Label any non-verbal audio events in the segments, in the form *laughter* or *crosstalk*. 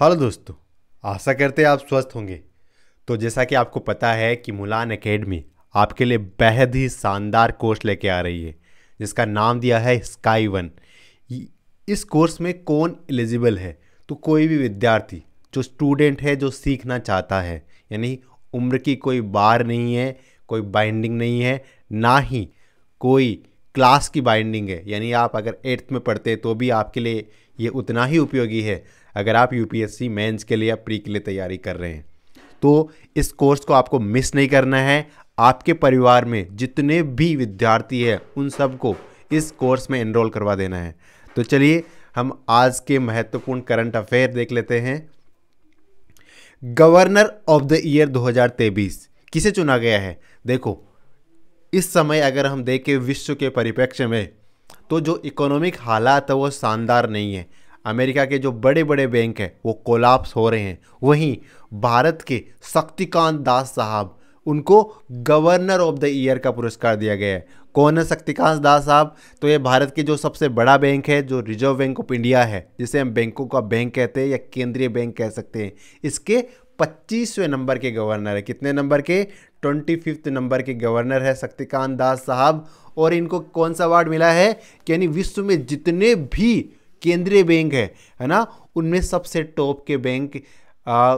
hello दोस्तों आशा करते हैं आप स्वस्थ होंगे तो जैसा कि आपको पता है कि मुलान एकेडमी आपके लिए बेहद ही शानदार कोर्स लेके आ रही है जिसका नाम दिया है स्काई वन इस कोर्स में कौन एलिजिबल है तो कोई भी विद्यार्थी जो स्टूडेंट है जो सीखना चाहता है यानी उम्र की कोई बार नहीं है कोई बाइंडिंग नहीं है ना ही कोई क्लास की बाइंडिंग है यानी आप अगर एट्थ में पढ़ते तो भी आपके लिए ये उतना ही उपयोगी है अगर आप यूपीएससी मेंस के लिए या प्री के लिए तैयारी कर रहे हैं तो इस कोर्स को आपको मिस नहीं करना है आपके परिवार में जितने भी विद्यार्थी हैं उन सबको इस कोर्स में एनरोल करवा देना है तो चलिए हम आज के महत्वपूर्ण करंट अफेयर देख लेते हैं गवर्नर ऑफ द ईयर 2023 किसे चुना गया है देखो इस समय अगर हम देखें विश्व के परिप्रेक्ष्य में तो जो इकोनॉमिक हालात है वो शानदार नहीं है अमेरिका के जो बड़े बड़े बैंक हैं वो कोलाप्स हो रहे हैं वहीं भारत के शक्तिकांत दास साहब उनको गवर्नर ऑफ द ईयर का पुरस्कार दिया गया है कौन है शक्तिकांत दास साहब तो ये भारत के जो सबसे बड़ा बैंक है जो रिजर्व बैंक ऑफ इंडिया है जिसे हम बैंकों का बैंक कहते हैं या केंद्रीय बैंक कह सकते हैं इसके पच्चीसवें नंबर के गवर्नर है कितने नंबर के ट्वेंटी फिफ्थ नंबर के गवर्नर है शक्तिकांत दास साहब और इनको कौन सा अवार्ड मिला है यानी विश्व में जितने भी केंद्रीय बैंक है है ना उनमें सबसे टॉप के बैंक आ,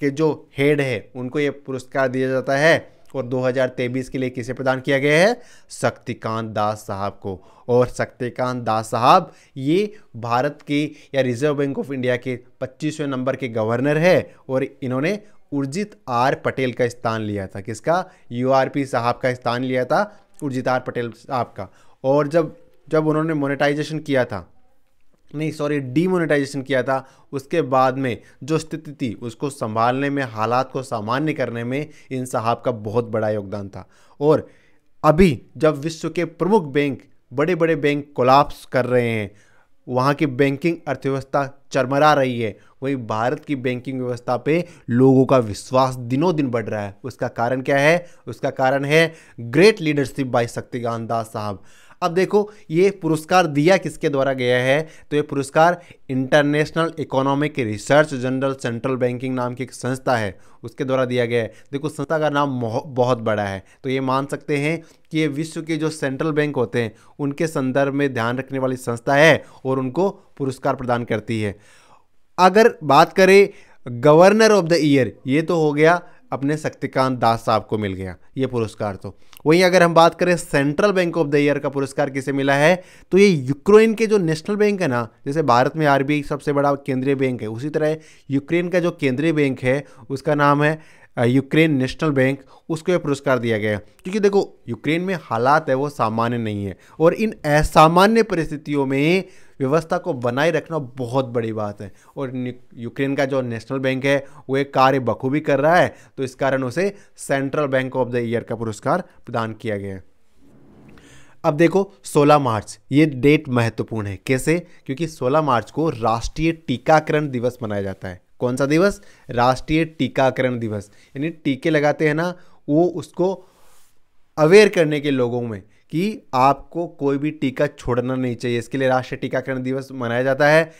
के जो हेड है उनको ये पुरस्कार दिया जाता है और 2023 के लिए किसे प्रदान किया गया है शक्तिकांत दास साहब को और शक्तिकांत दास साहब ये भारत के या रिजर्व बैंक ऑफ इंडिया के 25वें नंबर के गवर्नर है और इन्होंने उर्जित आर पटेल का स्थान लिया था किसका यूआरपी साहब का स्थान लिया था उर्जित आर पटेल साहब का और जब जब उन्होंने मोनेटाइजेशन किया था नहीं सॉरी डीमोनेटाइजेशन किया था उसके बाद में जो स्थिति थी उसको संभालने में हालात को सामान्य करने में इन साहब का बहुत बड़ा योगदान था और अभी जब विश्व के प्रमुख बैंक बड़े बड़े बैंक कोलाप्स कर रहे हैं वहाँ की बैंकिंग अर्थव्यवस्था चरमरा रही है वहीं भारत की बैंकिंग व्यवस्था पे लोगों का विश्वास दिनों दिन बढ़ रहा है उसका कारण क्या है उसका कारण है great leadership by Shaktikanta Das साहब अब देखो ये पुरस्कार दिया किसके द्वारा गया है तो ये पुरस्कार international economic research general central banking नाम की एक संस्था है उसके द्वारा दिया गया है देखो संस्था का नाम बहुत बड़ा है तो ये मान सकते हैं कि ये विश्व के जो सेंट्रल बैंक होते हैं उनके संदर्भ में ध्यान रखने वाली संस्था है और उनको पुरस्कार प्रदान करती है अगर बात करें गवर्नर ऑफ द ईयर ये तो हो गया अपने शक्तिकांत दास साहब को मिल गया ये पुरस्कार तो वहीं अगर हम बात करें central bank of the year का पुरस्कार किसे मिला है तो ये यूक्रेन के जो नेशनल बैंक है ना जैसे भारत में आरबीआई सबसे बड़ा केंद्रीय बैंक है उसी तरह यूक्रेन का जो केंद्रीय बैंक है उसका नाम है यूक्रेन नेशनल बैंक उसको यह पुरस्कार दिया गया क्योंकि देखो यूक्रेन में हालात है वो सामान्य नहीं है और इन असामान्य परिस्थितियों में व्यवस्था को बनाए रखना बहुत बड़ी बात है और यूक्रेन का जो नेशनल बैंक है वो एक कार्य बखूबी कर रहा है तो इस कारण उसे central bank of the year का पुरस्कार प्रदान किया गया है अब देखो 16 मार्च ये डेट महत्वपूर्ण है कैसे क्योंकि 16 मार्च को राष्ट्रीय टीकाकरण दिवस मनाया जाता है कौन सा दिवस राष्ट्रीय टीकाकरण दिवस यानी टीके लगाते हैं ना वो उसको अवेयर करने के लोगों में कि आपको कोई भी टीका छोड़ना नहीं चाहिए इसके लिए राष्ट्रीय टीकाकरण दिवस मनाया जाता है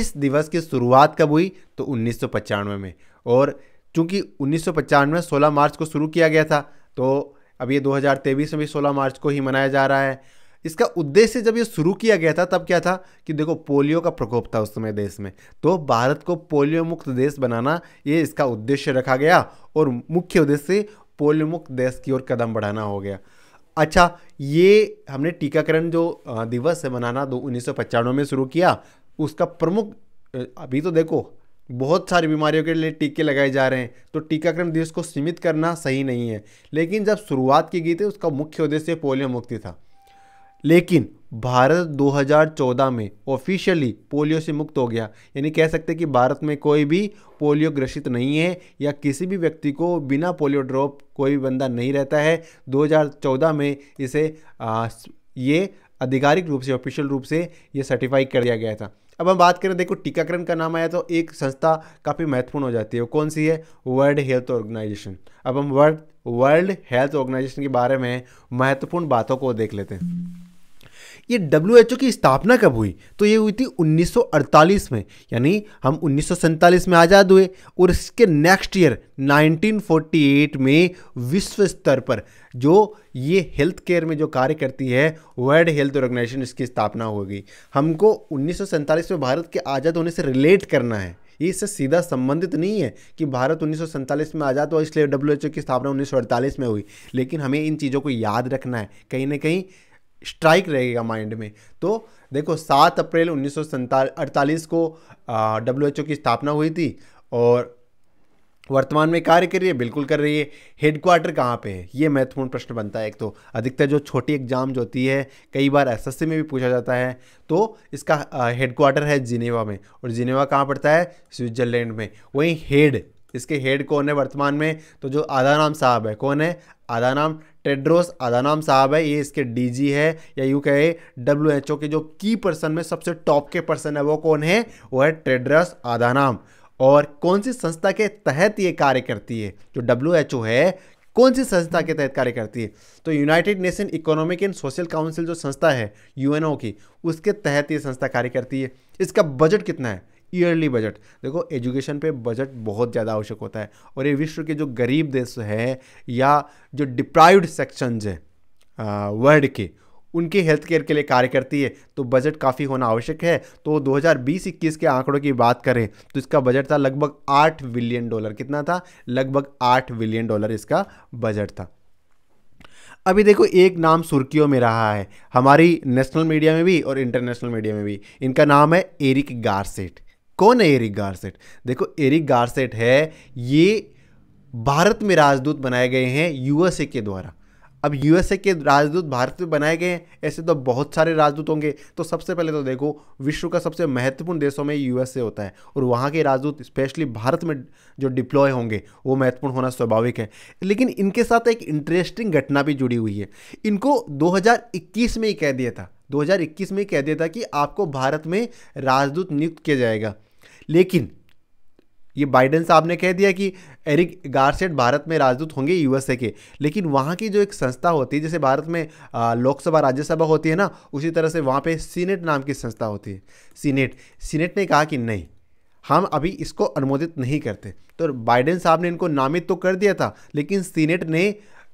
इस दिवस की शुरुआत कब हुई तो उन्नीस में और चूँकि उन्नीस सौ मार्च को शुरू किया गया था तो अब ये 2023 में भी 16 मार्च को ही मनाया जा रहा है इसका उद्देश्य जब ये शुरू किया गया था तब क्या था कि देखो पोलियो का प्रकोप था उस समय देश में तो भारत को पोलियो मुक्त देश बनाना ये इसका उद्देश्य रखा गया और मुख्य उद्देश्य पोलियो मुक्त देश की ओर कदम बढ़ाना हो गया अच्छा ये हमने टीकाकरण जो दिवस है मनाना दो उन्नीस में शुरू किया उसका प्रमुख अभी तो देखो बहुत सारी बीमारियों के लिए टीके लगाए जा रहे हैं तो टीकाकरण दिवस को सीमित करना सही नहीं है लेकिन जब शुरुआत की गई थी उसका मुख्य उद्देश्य पोलियो मुक्ति था लेकिन भारत 2014 में ऑफिशियली पोलियो से मुक्त हो गया यानी कह सकते हैं कि भारत में कोई भी पोलियो ग्रसित नहीं है या किसी भी व्यक्ति को बिना पोलियो ड्रॉप कोई भी बंदा नहीं रहता है 2014 में इसे आ, ये आधिकारिक रूप से ऑफिशियल रूप से ये सर्टिफाई कर दिया गया था अब हम बात करें देखो टीकाकरण का नाम आया तो एक संस्था काफ़ी महत्वपूर्ण हो जाती है वो कौन सी है वर्ल्ड हेल्थ ऑर्गेनाइजेशन अब हम वर्ल्ड वर्ल्ड हेल्थ ऑर्गेनाइजेशन के बारे में महत्वपूर्ण बातों को देख लेते हैं ये डब्ल्यू की स्थापना कब हुई तो ये हुई थी 1948 में यानी हम उन्नीस में आज़ाद हुए और इसके नेक्स्ट ईयर 1948 में विश्व स्तर पर जो ये हेल्थ केयर में जो कार्य करती है वर्ल्ड हेल्थ ऑर्गेनाइजेशन इसकी स्थापना हो गई हमको उन्नीस में भारत के आज़ाद होने से रिलेट करना है ये इससे सीधा संबंधित नहीं है कि भारत उन्नीस में आज़ाद हुआ इसलिए डब्ल्यू की स्थापना उन्नीस में हुई लेकिन हमें इन चीज़ों को याद रखना है कहीं ना कहीं स्ट्राइक रहेगा माइंड में तो देखो सात अप्रैल उन्नीस अड़तालीस को डब्ल्यू एच ओ की स्थापना हुई थी और वर्तमान में कार्य कर रही है बिल्कुल कर रही है हेडक्वार्टर कहाँ पे है ये महत्वपूर्ण प्रश्न बनता है एक तो अधिकतर जो छोटी एग्जाम जो होती है कई बार एस में भी पूछा जाता है तो इसका हेडक्वार्टर है जिनेवा में और जिनेवा कहाँ पड़ता है स्विट्जरलैंड में वहीं हेड इसके हेड कौन है वर्तमान में तो जो आदानाम साहब है कौन है आदानाम टेड्रोस आदानाम साहब है ये इसके डीजी है या यू कहे डब्ल्यू एच ओ के जो की पर्सन में सबसे टॉप के पर्सन है वो कौन है वो है टेड्रस आदानाम और कौन सी संस्था के तहत ये कार्य करती है जो डब्ल्यू एच ओ है कौन सी संस्था के तहत कार्य करती है तो United Nation Economic and Social Council जो संस्था है यूएनओ की उसके तहत ये संस्था कार्य करती है इसका बजट कितना है ईयरली बजट देखो एजुकेशन पे बजट बहुत ज़्यादा आवश्यक होता है और ये विश्व के जो गरीब देश है या जो डिप्राइव्ड सेक्शंस हैं वर्ल्ड के उनके हेल्थ केयर के लिए कार्य करती है तो बजट काफ़ी होना आवश्यक है तो 2020-21 के आंकड़ों की बात करें तो इसका बजट था लगभग आठ बिलियन डॉलर कितना था लगभग आठ बिलियन डॉलर इसका बजट था अभी देखो एक नाम सुर्खियों में रहा है हमारी नेशनल मीडिया में भी और इंटरनेशनल मीडिया में भी इनका नाम है एरिक गारसेट कौन है एरिक गारसेट देखो एरिक गारसेट है ये भारत में राजदूत बनाए गए हैं यूएसए के द्वारा अब यूएसए के राजदूत भारत में बनाए गए हैं ऐसे तो बहुत सारे राजदूत होंगे तो सबसे पहले तो देखो विश्व का सबसे महत्वपूर्ण देशों में यूएसए होता है और वहाँ के राजदूत स्पेशली भारत में जो डिप्लॉय होंगे वो महत्वपूर्ण होना स्वाभाविक है लेकिन इनके साथ एक इंटरेस्टिंग घटना भी जुड़ी हुई है इनको दो में ही कह दिया था दो में ही कह दिया था कि आपको भारत में राजदूत नियुक्त किया जाएगा लेकिन ये बाइडेन साहब ने कह दिया कि एरिक गारसेट भारत में राजदूत होंगे यूएसए के लेकिन वहाँ की जो एक संस्था होती है जैसे भारत में लोकसभा राज्यसभा होती है ना उसी तरह से वहाँ पे सीनेट नाम की संस्था होती है सीनेट सीनेट ने कहा कि नहीं हम अभी इसको अनुमोदित नहीं करते तो बाइडेन साहब ने इनको नामित तो कर दिया था लेकिन सीनेट ने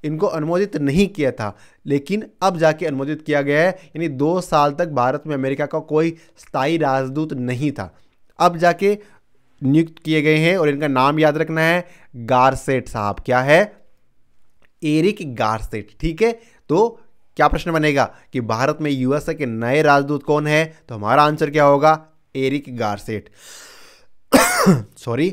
इनको अनुमोदित नहीं किया था लेकिन अब जाके अनुमोदित किया गया है यानी दो साल तक भारत में अमेरिका का कोई स्थायी राजदूत नहीं था अब जाके नियुक्त किए गए हैं और इनका नाम याद रखना है गारसेट साहब क्या है एरिक गारसेट ठीक है तो क्या प्रश्न बनेगा कि भारत में यूएसए के नए राजदूत कौन है तो हमारा आंसर क्या होगा एरिक गारसेट *coughs* सॉरी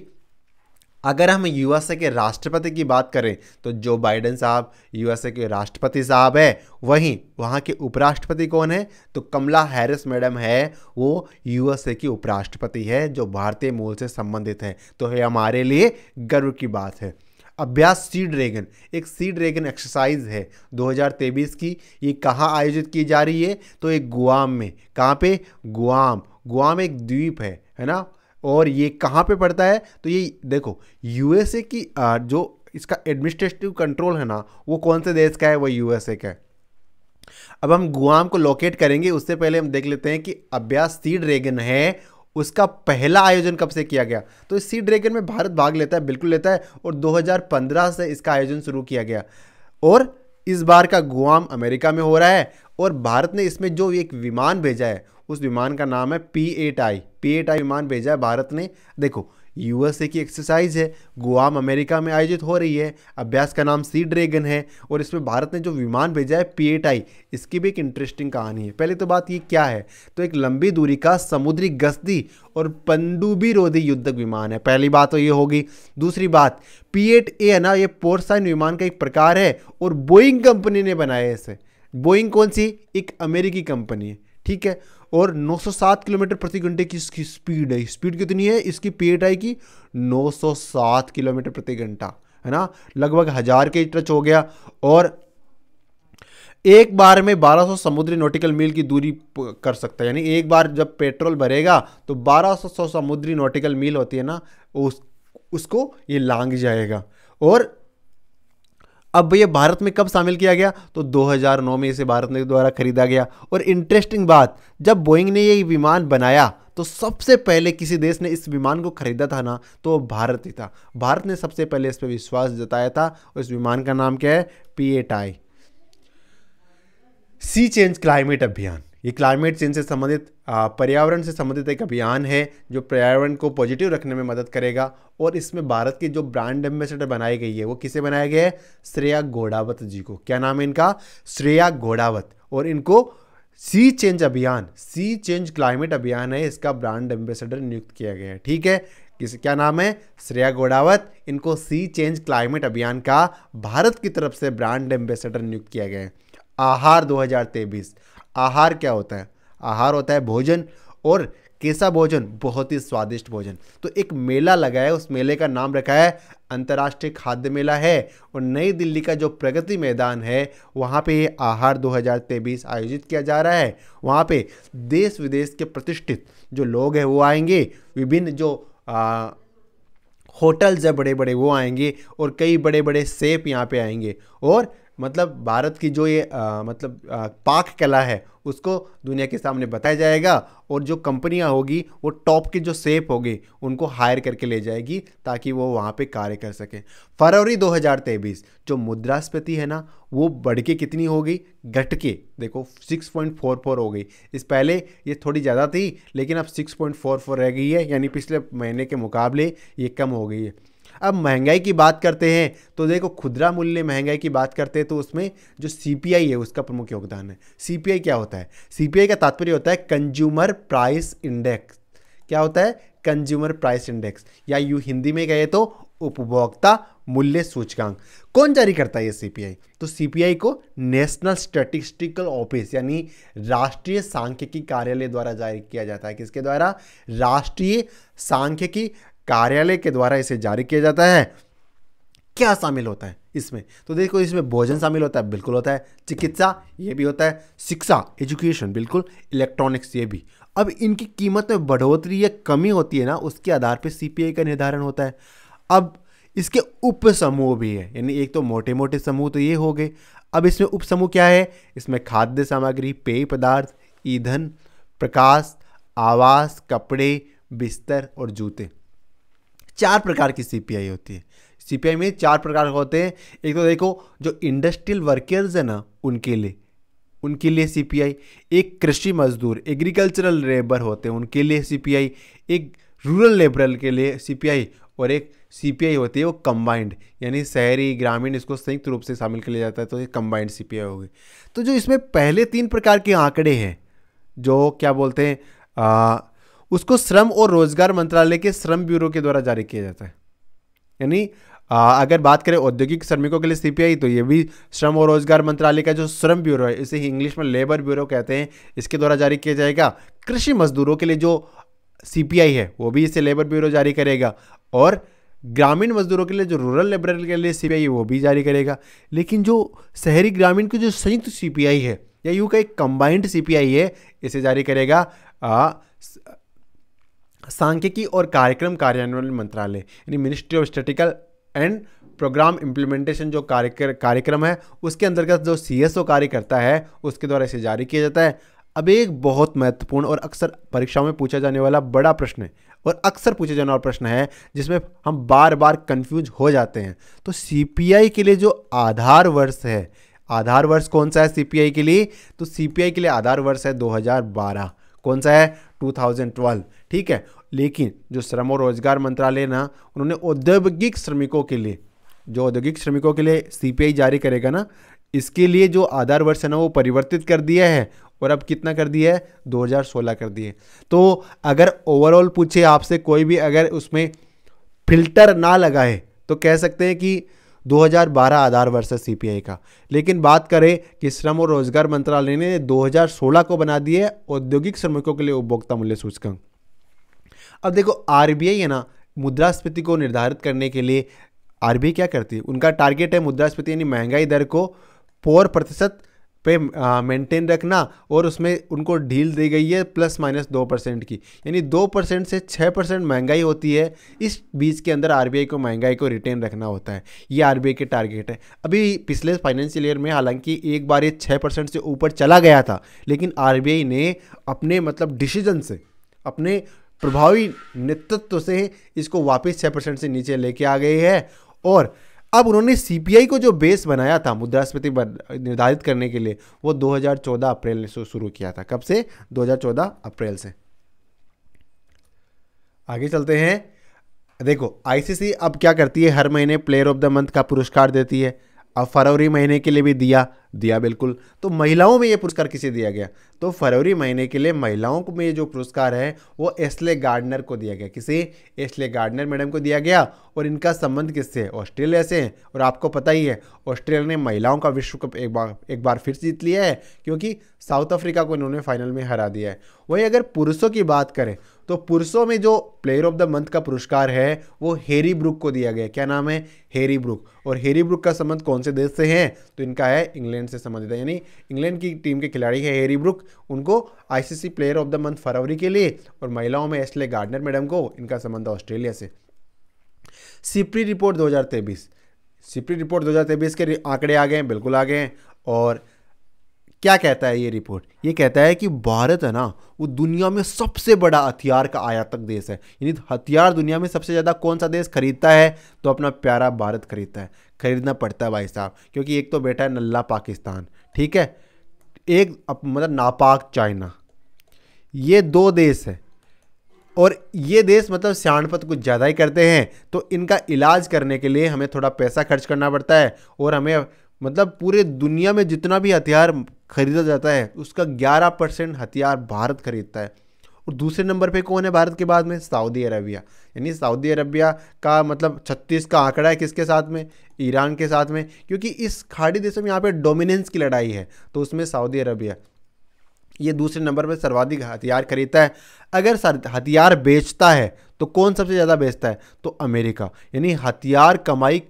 अगर हम यूएसए के राष्ट्रपति की बात करें तो जो बाइडेन साहब यूएसए के राष्ट्रपति साहब है वहीं वहाँ के उपराष्ट्रपति कौन है तो कमला हैरिस मैडम है वो यूएसए की उपराष्ट्रपति है जो भारतीय मूल से संबंधित है तो ये हमारे लिए गर्व की बात है अभ्यास सी ड्रैगन एक सी ड्रैगन एक्सरसाइज है 2023 की ये कहाँ आयोजित की जा रही है तो एक गुआम में कहाँ पे गुआम गुआम एक द्वीप है है ना और ये कहाँ पे पड़ता है तो ये देखो यूएसए की जो इसका एडमिनिस्ट्रेटिव कंट्रोल है ना वो कौन से देश का है वो यूएसए का है अब हम गुआम को लोकेट करेंगे उससे पहले हम देख लेते हैं कि अभ्यास सी ड्रैगन है उसका पहला आयोजन कब से किया गया तो इस सी ड्रैगन में भारत भाग लेता है बिल्कुल लेता है और 2015 से इसका आयोजन शुरू किया गया और इस बार का गुआम अमेरिका में हो रहा है और भारत ने इसमें जो एक विमान भेजा है उस विमान का नाम है P eight I P eight I विमान भेजा है भारत ने देखो यूएसए की एक्सरसाइज है गुआम अमेरिका में आयोजित हो रही है अभ्यास का नाम सी ड्रैगन है और इसमें भारत ने जो विमान भेजा है पी एट आई इसकी भी एक इंटरेस्टिंग कहानी है पहले तो बात ये क्या है तो एक लंबी दूरी का समुद्री गश्ती और पंडुबी रोधी युद्धक विमान है पहली बात तो ये होगी दूसरी बात पी एट ए है ना ये पोर्साइन विमान का एक प्रकार है और बोइंग कंपनी ने बनाया इसे बोइंग कौन सी एक अमेरिकी कंपनी है ठीक है और 907 किलोमीटर प्रति घंटे की इसकी स्पीड है स्पीड कितनी है इसकी पेट आई की 907 किलोमीटर प्रति घंटा है ना लगभग हज़ार के टच हो गया और एक बार में 1200 समुद्री नॉटिकल मील की दूरी कर सकता है यानी एक बार जब पेट्रोल भरेगा तो 1200 समुद्री नॉटिकल मील होती है ना उस उसको ये लांग जाएगा और अब भैया भारत में कब शामिल किया गया तो 2009 में इसे भारत ने द्वारा खरीदा गया और इंटरेस्टिंग बात जब बोइंग ने ये विमान बनाया तो सबसे पहले किसी देश ने इस विमान को खरीदा था ना तो भारत ही था भारत ने सबसे पहले इस पर विश्वास जताया था और इस विमान का नाम क्या है P eight I C change climate अभियान ये क्लाइमेट चेंज से संबंधित पर्यावरण से संबंधित एक अभियान है जो पर्यावरण को पॉजिटिव रखने में मदद करेगा और इसमें भारत की जो ब्रांड एम्बेसडर बनाई गई है वो किसे बनाया गया है श्रेया घोड़ावत जी को क्या नाम है इनका श्रेया घोड़ावत और इनको सी चेंज अभियान सी चेंज क्लाइमेट अभियान है इसका ब्रांड एम्बेसडर नियुक्त किया गया है ठीक है किस क्या नाम है श्रेया गोडावत इनको सी चेंज क्लाइमेट अभियान का भारत की तरफ से ब्रांड एम्बेसडर नियुक्त किया गया है आहार 2023 आहार क्या होता है आहार होता है भोजन और कैसा भोजन बहुत ही स्वादिष्ट भोजन तो एक मेला लगा है उस मेले का नाम रखा है अंतर्राष्ट्रीय खाद्य मेला है और नई दिल्ली का जो प्रगति मैदान है वहाँ पे ये आहार 2023 आयोजित किया जा रहा है वहाँ पे देश विदेश के प्रतिष्ठित जो लोग हैं वो आएंगे विभिन्न जो आ, होटल्स हैं बड़े बड़े वो आएंगे और कई बड़े बड़े सेफ यहाँ पे आएंगे और मतलब भारत की जो ये आ, मतलब आ, पाक कला है उसको दुनिया के सामने बताया जाएगा और जो कंपनियां होगी वो टॉप के जो सेप होगी उनको हायर करके ले जाएगी ताकि वो वहाँ पे कार्य कर सकें फरवरी 2023 जो मुद्रास्फीति है ना वो बढ़ के कितनी हो गई घट के देखो 6.44 हो गई इस पहले ये थोड़ी ज़्यादा थी लेकिन अब 6.44 रह गई है यानी पिछले महीने के मुकाबले ये कम हो गई है अब महंगाई की बात करते हैं तो देखो खुदरा मूल्य महंगाई की बात करते हैं तो उसमें जो सी है उसका प्रमुख योगदान है सी क्या होता है सी का तात्पर्य होता है कंज्यूमर प्राइस इंडेक्स क्या होता है कंज्यूमर प्राइस इंडेक्स या यू हिंदी में कहे तो उपभोक्ता मूल्य सूचकांक कौन जारी करता है ये सीपीआई तो सीपीआई को नेशनल स्टैटिस्टिकल ऑफिस यानी राष्ट्रीय सांख्यिकी कार्यालय द्वारा जारी किया जाता है किसके द्वारा राष्ट्रीय सांख्यिकी कार्यालय के द्वारा इसे जारी किया जाता है क्या शामिल होता है इसमें तो देखो इसमें भोजन शामिल होता है बिल्कुल होता है चिकित्सा ये भी होता है शिक्षा एजुकेशन बिल्कुल इलेक्ट्रॉनिक्स ये भी अब इनकी कीमत में बढ़ोतरी या कमी होती है ना उसके आधार पर सी का निर्धारण होता है अब इसके उप समूह भी है यानी एक तो मोटे मोटे समूह तो ये हो गए अब इसमें उप समूह क्या है इसमें खाद्य सामग्री पेय पदार्थ ईंधन प्रकाश आवास कपड़े बिस्तर और जूते चार प्रकार की सीपीआई होती है सीपीआई में चार प्रकार होते हैं एक तो देखो जो इंडस्ट्रियल वर्कर्स है ना उनके लिए उनके लिए सीपीआई एक कृषि मजदूर एग्रीकल्चरल लेबर होते हैं उनके लिए सीपीआई एक रूरल लेबर के लिए सीपीआई और एक सीपीआई होती है वो कंबाइंड यानी शहरी ग्रामीण इसको संयुक्त रूप से शामिल कर लिया जाता है तो ये कंबाइंड सीपीआई हो गई तो जो इसमें पहले तीन प्रकार के आंकड़े हैं जो क्या बोलते हैं उसको श्रम और रोजगार मंत्रालय के श्रम ब्यूरो के द्वारा जारी किया जाता है यानी अगर बात करें औद्योगिक श्रमिकों के लिए सीपीआई तो ये भी श्रम और रोजगार मंत्रालय का जो श्रम ब्यूरो है इसे इंग्लिश में लेबर ब्यूरो कहते हैं इसके द्वारा जारी किया जाएगा कृषि मजदूरों के लिए जो सीपीआई है वो भी इसे लेबर ब्यूरो जारी करेगा और ग्रामीण मजदूरों के लिए जो रूरल लेबर के लिए सीपीआई वो भी जारी करेगा लेकिन जो शहरी ग्रामीण की जो संयुक्त सीपीआई है या यू का एक कंबाइंड सीपीआई है इसे जारी करेगा सांख्यिकी और कार्यक्रम कार्यान्वयन मंत्रालय यानी ministry of statistical and programme implementation जो कार्य कार्यक्रम है उसके अंतर्गत जो सी एस कार्य करता है उसके द्वारा इसे जारी किया जाता है अब एक बहुत महत्वपूर्ण और अक्सर परीक्षाओं में पूछा जाने वाला बड़ा प्रश्न है और अक्सर पूछा जाने वाला प्रश्न है जिसमें हम बार बार कन्फ्यूज हो जाते हैं तो आई के लिए जो आधार वर्ष है आधार वर्ष कौन सा है आई के लिए तो आई के लिए आधार वर्ष है बारह कौन सा है ट्वेल्व ठीक है लेकिन जो श्रम और रोजगार मंत्रालय ना उन्होंने औद्योगिक श्रमिकों के लिए जो औद्योगिक श्रमिकों के लिए सीपीआई जारी करेगा ना इसके लिए जो आधार वर्ष है ना वो परिवर्तित कर दिया है और अब कितना कर दिया है 2016 कर दिए तो अगर ओवरऑल पूछे आपसे कोई भी अगर उसमें फिल्टर ना लगाए तो कह सकते हैं कि 2012 आधार वर्ष है सी का लेकिन बात करें कि श्रम और रोजगार मंत्रालय ने 2016 को बना दिया है औद्योगिक श्रमिकों के लिए उपभोक्ता मूल्य सूचकांक अब देखो आर है ना मुद्रास्फीति को निर्धारित करने के लिए आर क्या करती है उनका टारगेट है मुद्रास्फीति यानी महंगाई दर को फोर प्रतिशत पे मेंटेन रखना और उसमें उनको ढील दी गई है प्लस माइनस दो परसेंट की यानी दो परसेंट से छः परसेंट महंगाई होती है इस बीच के अंदर आरबीआई को महंगाई को रिटेन रखना होता है ये आरबीआई के टारगेट है अभी पिछले फाइनेंशियल ईयर में हालांकि एक बार ये छः परसेंट से ऊपर चला गया था लेकिन आरबीआई ने अपने मतलब डिसीजन से अपने प्रभावी नेतृत्व से इसको वापस छः परसेंट से नीचे लेके आ गई है और अब उन्होंने सीपीआई को जो बेस बनाया था मुद्रास्फीति निर्धारित करने के लिए वो 2014 अप्रैल से शुरू किया था कब से 2014 अप्रैल से आगे चलते हैं देखो आईसीसी अब क्या करती है हर महीने प्लेयर ऑफ द मंथ का पुरस्कार देती है अब फरवरी महीने के लिए भी दिया दिया बिल्कुल तो महिलाओं में ये पुरस्कार किसे दिया गया तो फरवरी महीने के लिए महिलाओं को में जो पुरस्कार है वो एसले गार्डनर को दिया गया किसे एसले गार्डनर मैडम को दिया गया और इनका संबंध किससे है ऑस्ट्रेलिया से है और आपको पता ही है ऑस्ट्रेलिया ने महिलाओं का विश्व कप एक बार एक बार फिर जीत लिया है क्योंकि साउथ अफ्रीका को इन्होंने फाइनल में हरा दिया है वही अगर पुरुषों की बात करें तो पुरुषों में जो प्लेयर ऑफ द मंथ का पुरस्कार है वो हेरी ब्रुक को दिया गया क्या नाम है हेरी ब्रुक और हेरी ब्रुक का संबंध कौन से देश से है तो इनका है इंग्लैंड से संबंधित है यानी इंग्लैंड की टीम के खिलाड़ी है हेरी ब्रुक उनको ICC player of the month फरवरी के लिए और महिलाओं में एसले गार्डनर मैडम को इनका संबंध ऑस्ट्रेलिया से सिप्री रिपोर्ट दो सिप्री रिपोर्ट दो के आंकड़े आ गए हैं बिल्कुल आ गए हैं और क्या कहता है ये रिपोर्ट ये कहता है कि भारत है ना वो दुनिया में सबसे बड़ा हथियार का आयातक देश है यानी हथियार दुनिया में सबसे ज़्यादा कौन सा देश खरीदता है तो अपना प्यारा भारत खरीदता है खरीदना पड़ता है भाई साहब क्योंकि एक तो बेटा है नल्ला पाकिस्तान ठीक है एक मतलब नापाक चाइना ये दो देश है और ये देश मतलब सियाणपत कुछ ज़्यादा ही करते हैं तो इनका इलाज करने के लिए हमें थोड़ा पैसा खर्च करना पड़ता है और हमें मतलब पूरे दुनिया में जितना भी हथियार खरीदा जाता है उसका 11 परसेंट हथियार भारत खरीदता है और दूसरे नंबर पे कौन है भारत के बाद में सऊदी अरबिया यानी सऊदी अरबिया का मतलब छत्तीस का आंकड़ा है किसके साथ में ईरान के साथ में क्योंकि इस खाड़ी देशों में यहाँ पे डोमिनेंस की लड़ाई है तो उसमें सऊदी अरबिया ये दूसरे नंबर पर सर्वाधिक हथियार खरीदता है अगर हथियार बेचता है तो कौन सबसे ज़्यादा बेचता है तो अमेरिका यानी हथियार कमाई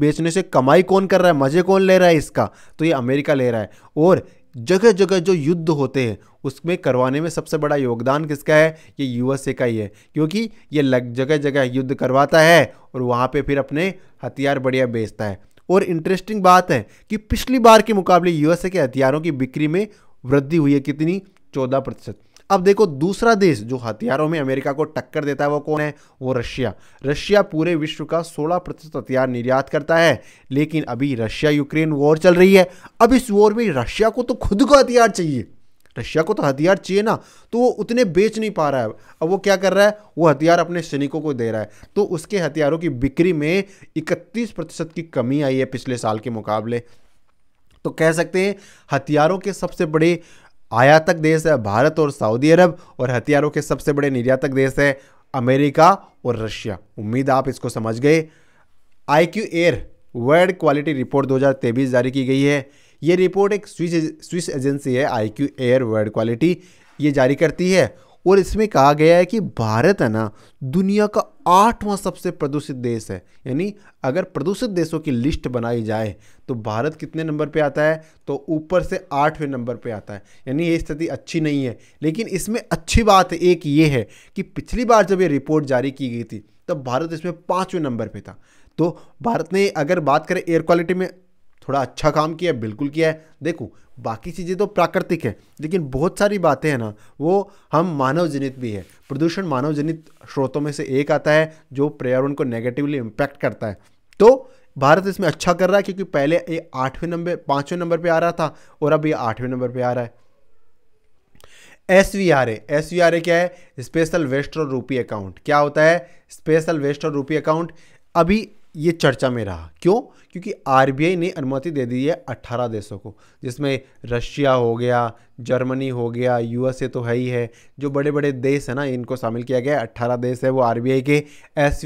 बेचने से कमाई कौन कर रहा है मज़े कौन ले रहा है इसका तो ये अमेरिका ले रहा है और जगह जगह जो युद्ध होते हैं उसमें करवाने में सबसे बड़ा योगदान किसका है ये यूएसए का ही है क्योंकि ये लग जगह जगह युद्ध करवाता है और वहाँ पे फिर अपने हथियार बढ़िया बेचता है और इंटरेस्टिंग बात है कि पिछली बार के मुकाबले यूएसए के हथियारों की बिक्री में वृद्धि हुई है कितनी चौदह प्रतिशत अब देखो दूसरा देश जो हथियारों में अमेरिका को टक्कर देता है वो कौन है वो रशिया रशिया पूरे विश्व का 16 प्रतिशत हथियार निर्यात करता है लेकिन अभी रशिया यूक्रेन वॉर चल रही है अब इस वॉर में रशिया को तो खुद को हथियार चाहिए रशिया को तो हथियार चाहिए ना तो वो उतने बेच नहीं पा रहा है अब वो क्या कर रहा है वो हथियार अपने सैनिकों को दे रहा है तो उसके हथियारों की बिक्री में इकतीस प्रतिशत की कमी आई है पिछले साल के मुकाबले तो कह सकते हैं हथियारों के सबसे बड़े आयातक देश है भारत और सऊदी अरब और हथियारों के सबसे बड़े निर्यातक देश है अमेरिका और रशिया उम्मीद आप इसको समझ गए I Q air world quality report 2023 जारी की गई है ये रिपोर्ट एक स्विस स्विस एजेंसी है I Q air world quality ये जारी करती है और इसमें कहा गया है कि भारत है ना दुनिया का आठवां सबसे प्रदूषित देश है यानी अगर प्रदूषित देशों की लिस्ट बनाई जाए तो भारत कितने नंबर पे आता है तो ऊपर से आठवें नंबर पे आता है यानी ये स्थिति अच्छी नहीं है लेकिन इसमें अच्छी बात एक ये है कि पिछली बार जब ये रिपोर्ट जारी की गई थी तब भारत इसमें पाँचवें नंबर पर था तो भारत ने अगर बात करें एयर क्वालिटी में थोड़ा अच्छा काम किया बिल्कुल किया है देखो बाकी चीज़ें तो प्राकृतिक है लेकिन बहुत सारी बातें हैं ना वो हम मानव जनित भी है प्रदूषण मानव जनित स्रोतों में से एक आता है जो पर्यावरण को नेगेटिवली इम्पैक्ट करता है तो भारत इसमें अच्छा कर रहा है क्योंकि पहले ये आठवें नंबर पाँचवें नंबर पर आ रहा था और अब ये आठवें नंबर पर आ रहा है S V R A S V R A क्या है स्पेशल वेस्ट और रूपी अकाउंट क्या होता है स्पेशल वेस्ट और रूपी अकाउंट अभी ये चर्चा में रहा क्यों क्योंकि आर ने अनुमति दे दी है अट्ठारह देशों को जिसमें रशिया हो गया जर्मनी हो गया यूएसए तो है ही है जो बड़े बड़े देश हैं ना इनको शामिल किया गया है अट्ठारह देश है वो आर के एस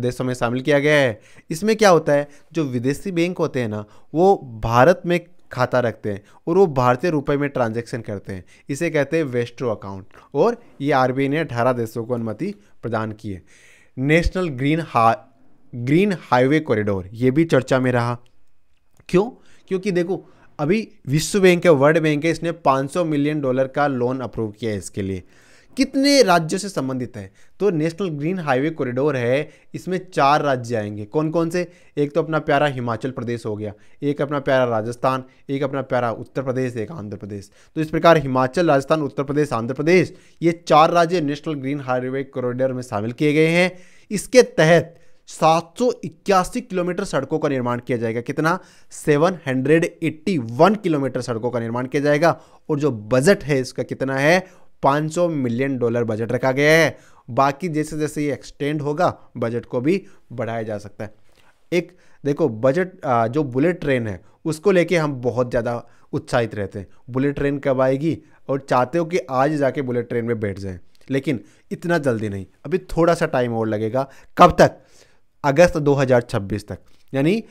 देशों में शामिल किया गया है इसमें क्या होता है जो विदेशी बैंक होते हैं ना वो भारत में खाता रखते हैं और वो भारतीय रुपए में ट्रांजैक्शन करते हैं इसे कहते हैं वेस्ट्रो अकाउंट और ये आर ने अठारह देशों को अनुमति प्रदान की है नेशनल ग्रीन हा ग्रीन हाईवे कॉरिडोर ये भी चर्चा में रहा क्यों क्योंकि देखो अभी विश्व बैंक है वर्ल्ड बैंक है इसने 500 मिलियन डॉलर का लोन अप्रूव किया है इसके लिए कितने राज्यों से संबंधित है तो नेशनल ग्रीन हाईवे कॉरिडोर है इसमें चार राज्य आएंगे कौन कौन से एक तो अपना प्यारा हिमाचल प्रदेश हो गया एक अपना प्यारा राजस्थान एक अपना प्यारा उत्तर प्रदेश एक आंध्र प्रदेश तो इस प्रकार हिमाचल राजस्थान उत्तर प्रदेश आंध्र प्रदेश ये चार राज्य नेशनल ग्रीन हाईवे कॉरिडोर में शामिल किए गए हैं इसके तहत सात किलोमीटर सड़कों का निर्माण किया जाएगा कितना 781 किलोमीटर सड़कों का निर्माण किया जाएगा और जो बजट है इसका कितना है 500 मिलियन डॉलर बजट रखा गया है बाकी जैसे जैसे ये एक्सटेंड होगा बजट को भी बढ़ाया जा सकता है एक देखो बजट जो बुलेट ट्रेन है उसको लेके हम बहुत ज़्यादा उत्साहित रहते हैं बुलेट ट्रेन कब आएगी और चाहते हो कि आज जाके बुलेट ट्रेन में बैठ जाएं लेकिन इतना जल्दी नहीं अभी थोड़ा सा टाइम और लगेगा कब तक अगस्त 2026 तक यानी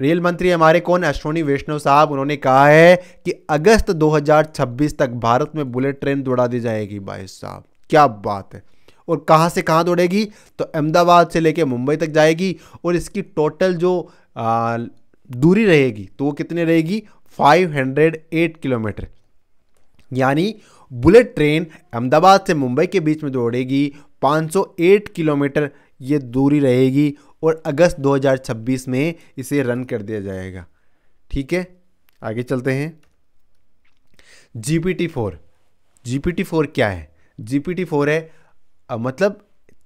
रेल मंत्री हमारे कौन अश्वनी वैष्णव साहब उन्होंने कहा है कि अगस्त 2026 तक भारत में बुलेट ट्रेन दौड़ा दी जाएगी भाई साहब क्या बात है और कहाँ से कहाँ दौड़ेगी तो अहमदाबाद से लेके मुंबई तक जाएगी और इसकी टोटल जो आ, दूरी रहेगी तो वो कितनी रहेगी 508 किलोमीटर यानी बुलेट ट्रेन अहमदाबाद से मुंबई के बीच में दौड़ेगी 508 किलोमीटर ये दूरी रहेगी और अगस्त 2026 में इसे रन कर दिया जाएगा ठीक है आगे चलते हैं G P T four G P T four क्या है जी पी टी फोर है आ, मतलब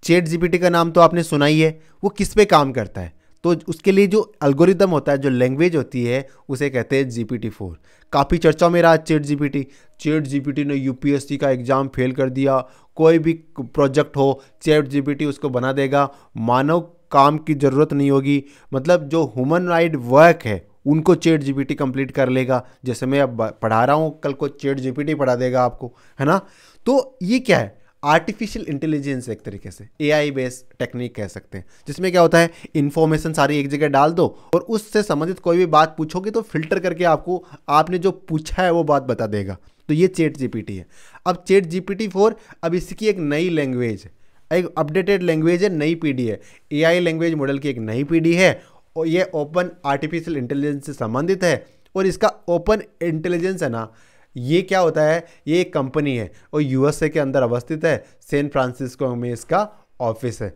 चेट जी पी टी का नाम तो आपने सुना ही है वो किस पे काम करता है तो उसके लिए जो अल्गोरिदम होता है जो लैंग्वेज होती है उसे कहते हैं जी पी टी फोर काफ़ी चर्चा में रहा चेट G P T chat G P T ने यू पी एस सी का एग्ज़ाम फेल कर दिया कोई भी प्रोजेक्ट हो चेट जी पी टी उसको बना देगा मानव काम की ज़रूरत नहीं होगी मतलब जो ह्यूमन राइट वर्क है उनको चेट जीपीटी कंप्लीट कर लेगा जैसे मैं अब पढ़ा रहा हूँ कल को चेट जीपीटी पढ़ा देगा आपको है ना तो ये क्या है आर्टिफिशियल इंटेलिजेंस एक तरीके से ए आई बेस्ड टेक्निक कह सकते हैं जिसमें क्या होता है इन्फॉर्मेशन सारी एक जगह डाल दो और उससे संबंधित कोई भी बात पूछोगे तो फिल्टर करके आपको आपने जो पूछा है वो बात बता देगा तो ये चेट जीपीटी है अब चेट जीपीटी फोर अब इसकी एक नई लैंग्वेज है एक अपडेटेड लैंग्वेज है नई पीढ़ी है एआई लैंग्वेज मॉडल की एक नई पीढ़ी है और ये ओपन आर्टिफिशियल इंटेलिजेंस से संबंधित है और इसका ओपन इंटेलिजेंस है ना ये क्या होता है ये एक कंपनी है और यूएसए के अंदर अवस्थित है सैन फ्रांसिस्को में इसका ऑफिस है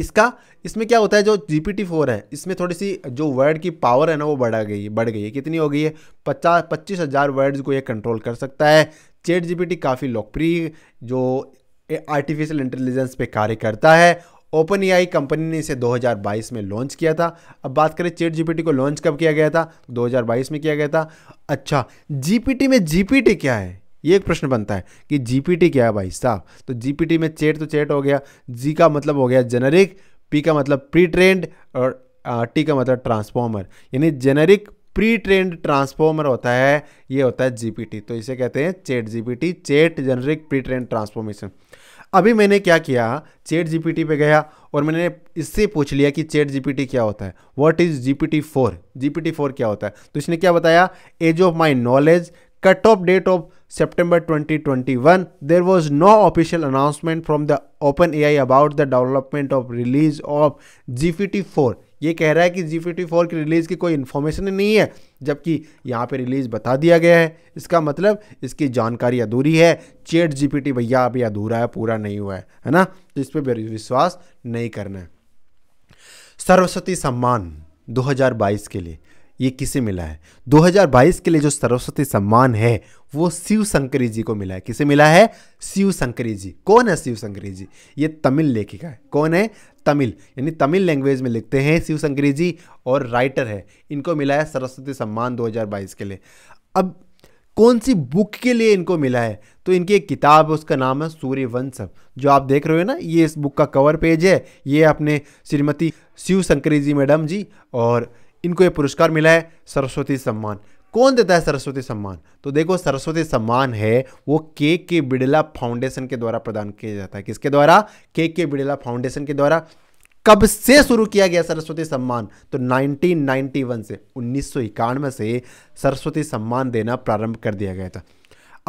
इसका इसमें क्या होता है जो जी पी टी फोर है इसमें थोड़ी सी जो वर्ड की पावर है ना वो बढ़ा गई है बढ़ गई है कितनी हो गई है पचास पच्चीस हज़ार वर्ड्स को ये कंट्रोल कर सकता है चैट जी पी टी काफ़ी लोकप्रिय जो आर्टिफिशियल इंटेलिजेंस पे कार्य करता है ओपन ई कंपनी ने इसे 2022 में लॉन्च किया था अब बात करें चेट जीपीटी को लॉन्च कब किया गया था 2022 में किया गया था अच्छा जीपीटी में जीपीटी क्या है ये एक प्रश्न बनता है कि जीपीटी क्या है भाई साहब तो जीपीटी में चेट तो चेट हो गया जी का मतलब हो गया जेनरिक पी का मतलब प्री ट्रेंड और टी का मतलब ट्रांसफॉर्मर यानी जेनरिक प्री ट्रेंड ट्रांसफॉर्मर होता है ये होता है जीपीटी तो इसे कहते हैं चेट जीपीटी चेट जेनरिक प्री ट्रेंड ट्रांसफॉर्मेशन अभी मैंने क्या किया चेट जीपीटी पे गया और मैंने इससे पूछ लिया कि चेट जीपीटी क्या होता है what is GPT four GPT four क्या होता है तो इसने क्या बताया as of my knowledge cut off date of September 2021 twenty there was no official announcement from the Open A about the development of release of GPT four ये कह रहा है कि जी फिफ्टी फोर की रिलीज़ की कोई information ही नहीं है जबकि यहाँ पे रिलीज़ बता दिया गया है इसका मतलब इसकी जानकारी अधूरी है चेट जी भैया अभी अधूरा है पूरा नहीं हुआ है है ना तो इस पर विश्वास नहीं करना है सरस्वती सम्मान 2022 के लिए ये किसे मिला है 2022 के लिए जो सरस्वती सम्मान है वो शिव शंकरी जी को मिला है किसे मिला है शिव शंकरी जी कौन है शिव शंकरी जी ये तमिल लेखिका है कौन है तमिल यानी तमिल लैंग्वेज में लिखते हैं शिव संग्रेजी और राइटर है इनको मिला है सरस्वती सम्मान 2022 के लिए अब कौन सी बुक के लिए इनको मिला है तो इनकी एक किताब है उसका नाम है वंश जो आप देख रहे हो ना ये इस बुक का कवर पेज है ये अपने श्रीमती शिव शंकरी जी मैडम जी और इनको ये पुरस्कार मिला है सरस्वती सम्मान कौन देता है सरस्वती सम्मान तो देखो सरस्वती सम्मान है वो के के बिड़ला फाउंडेशन के द्वारा प्रदान किया जाता है किसके द्वारा के के बिड़ला फाउंडेशन के द्वारा कब से शुरू किया गया सरस्वती सम्मान तो 1991 से उन्नीस से सरस्वती सम्मान देना प्रारंभ कर दिया गया था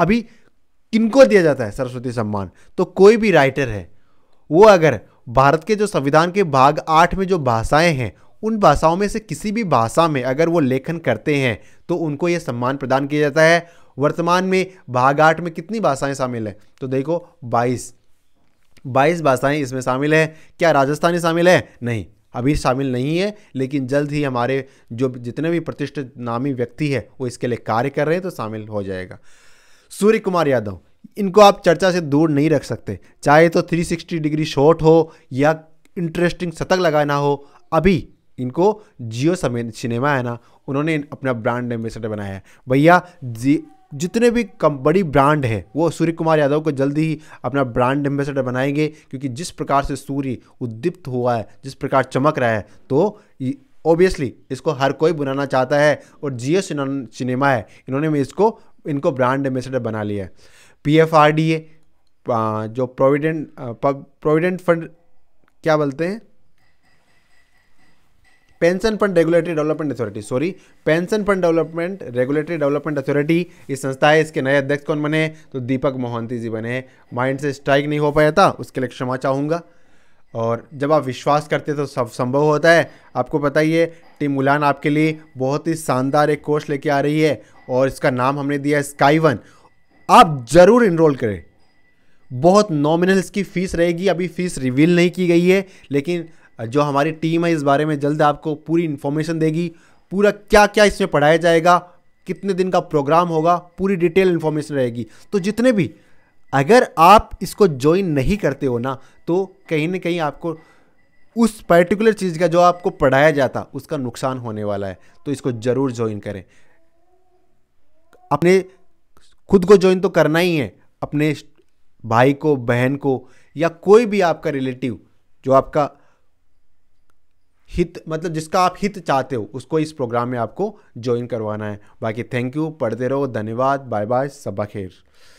अभी किनको दिया जाता है सरस्वती सम्मान तो कोई भी राइटर है वो अगर भारत के जो संविधान के भाग आठ में जो भाषाएं हैं उन भाषाओं में से किसी भी भाषा में अगर वो लेखन करते हैं तो उनको ये सम्मान प्रदान किया जाता है वर्तमान में भाग आठ में कितनी भाषाएं शामिल हैं तो देखो बाईस बाईस भाषाएं इसमें शामिल हैं क्या राजस्थानी शामिल है नहीं अभी शामिल नहीं है लेकिन जल्द ही हमारे जो जितने भी प्रतिष्ठित नामी व्यक्ति है वो इसके लिए कार्य कर रहे हैं तो शामिल हो जाएगा सूर्य कुमार यादव इनको आप चर्चा से दूर नहीं रख सकते चाहे तो 360 डिग्री शॉट हो या इंटरेस्टिंग शतक लगाना हो अभी इनको जियो सिनेमा है ना उन्होंने अपना ब्रांड एम्बेसडर बनाया है भैया जी जितने भी कम बड़ी ब्रांड है वो सूर्य कुमार यादव को जल्दी ही अपना ब्रांड एम्बेसडर बनाएंगे क्योंकि जिस प्रकार से सूर्य उद्दीप्त हुआ है जिस प्रकार चमक रहा है तो ओबियसली इसको हर कोई बनाना चाहता है और जियो सिनेमा है इन्होंने भी इसको इनको ब्रांड एम्बेसडर बना लिया है P F R D A जो प्रोविडेंट प्रोविडेंट फंड क्या बोलते हैं pension fund regulatory development authority sorry pension fund development regulatory development authority इस संस्था है इसके नए अध्यक्ष कौन बने तो दीपक मोहंती जी बने माइंड से स्ट्राइक नहीं हो पाया था उसके लिए क्षमा चाहूँगा और जब आप विश्वास करते हैं तो सब संभव होता है आपको पता ही है टीम उलान आपके लिए बहुत ही शानदार एक कोर्स लेके आ रही है और इसका नाम हमने दिया है स्काई वन आप ज़रूर इनरोल करें बहुत नॉमिनल इसकी फ़ीस रहेगी अभी फ़ीस रिवील नहीं की गई है लेकिन जो हमारी टीम है इस बारे में जल्द आपको पूरी इन्फॉर्मेशन देगी पूरा क्या क्या इसमें पढ़ाया जाएगा कितने दिन का प्रोग्राम होगा पूरी डिटेल इन्फॉर्मेशन रहेगी तो जितने भी अगर आप इसको ज्वाइन नहीं करते हो ना तो कहीं ना कहीं आपको उस पर्टिकुलर चीज़ का जो आपको पढ़ाया जाता उसका नुकसान होने वाला है तो इसको ज़रूर ज्वाइन करें अपने खुद को ज्वाइन तो करना ही है अपने भाई को बहन को या कोई भी आपका रिलेटिव जो आपका हित मतलब जिसका आप हित चाहते हो उसको इस प्रोग्राम में आपको ज्वाइन करवाना है बाकी थैंक यू पढ़ते रहो धन्यवाद बाय बाय सबा खेर